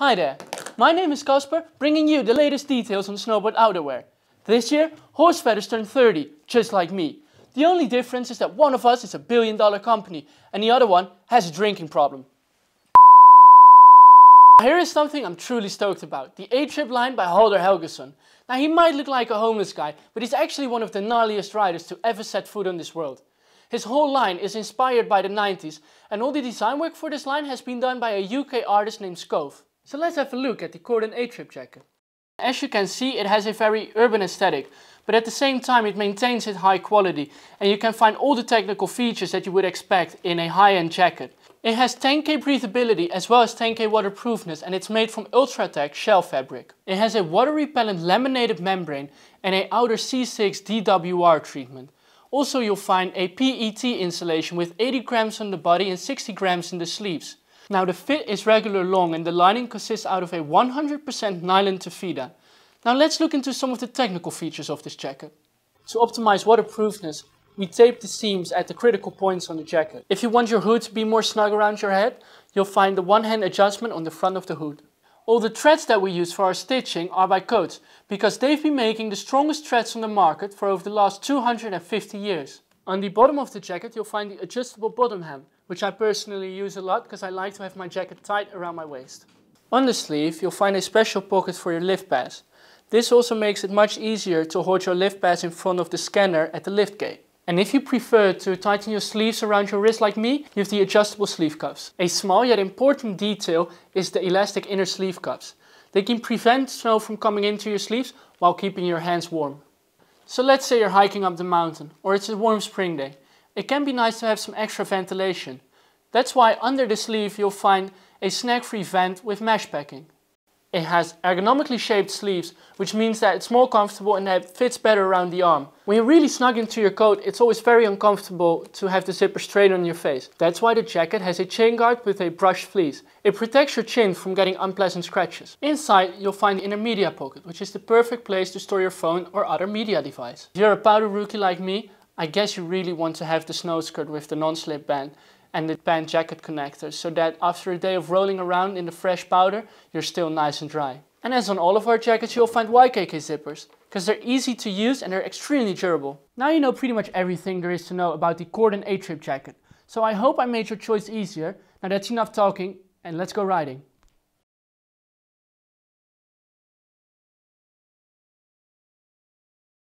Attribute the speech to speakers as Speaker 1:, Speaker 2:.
Speaker 1: Hi there, my name is Casper, bringing you the latest details on snowboard outerwear. This year, horse feathers turned 30, just like me. The only difference is that one of us is a billion dollar company and the other one has a drinking problem. Here is something I'm truly stoked about, the A-Trip line by Halder Helgeson. Now he might look like a homeless guy, but he's actually one of the gnarliest riders to ever set foot on this world. His whole line is inspired by the 90s and all the design work for this line has been done by a UK artist named Scove. So let's have a look at the Corden A-Trip Jacket. As you can see, it has a very urban aesthetic, but at the same time it maintains its high quality and you can find all the technical features that you would expect in a high-end jacket. It has 10k breathability as well as 10k waterproofness and it's made from Ultratech shell fabric. It has a water repellent laminated membrane and an outer C6 DWR treatment. Also you'll find a PET insulation with 80 grams on the body and 60 grams in the sleeves. Now the fit is regular long and the lining consists out of a 100% nylon taffeta. Now let's look into some of the technical features of this jacket. To optimize waterproofness, we taped the seams at the critical points on the jacket. If you want your hood to be more snug around your head, you'll find the one-hand adjustment on the front of the hood. All the threads that we use for our stitching are by Coats, because they've been making the strongest threads on the market for over the last 250 years. On the bottom of the jacket you'll find the adjustable bottom hem, which I personally use a lot because I like to have my jacket tight around my waist. On the sleeve, you'll find a special pocket for your lift pass. This also makes it much easier to hold your lift pass in front of the scanner at the lift gate. And if you prefer to tighten your sleeves around your wrist like me, you have the adjustable sleeve cuffs. A small yet important detail is the elastic inner sleeve cuffs. They can prevent snow from coming into your sleeves while keeping your hands warm. So let's say you're hiking up the mountain or it's a warm spring day it can be nice to have some extra ventilation. That's why under the sleeve you'll find a snag-free vent with mesh packing. It has ergonomically shaped sleeves, which means that it's more comfortable and that it fits better around the arm. When you are really snug into your coat, it's always very uncomfortable to have the zipper straight on your face. That's why the jacket has a chain guard with a brushed fleece. It protects your chin from getting unpleasant scratches. Inside, you'll find the inner media pocket, which is the perfect place to store your phone or other media device. If you're a powder rookie like me, I guess you really want to have the snow skirt with the non-slip band and the band jacket connectors so that after a day of rolling around in the fresh powder, you're still nice and dry. And as on all of our jackets, you'll find YKK zippers because they're easy to use and they're extremely durable. Now you know pretty much everything there is to know about the Cordon A-Trip jacket. So I hope I made your choice easier. Now that's enough talking and let's go riding.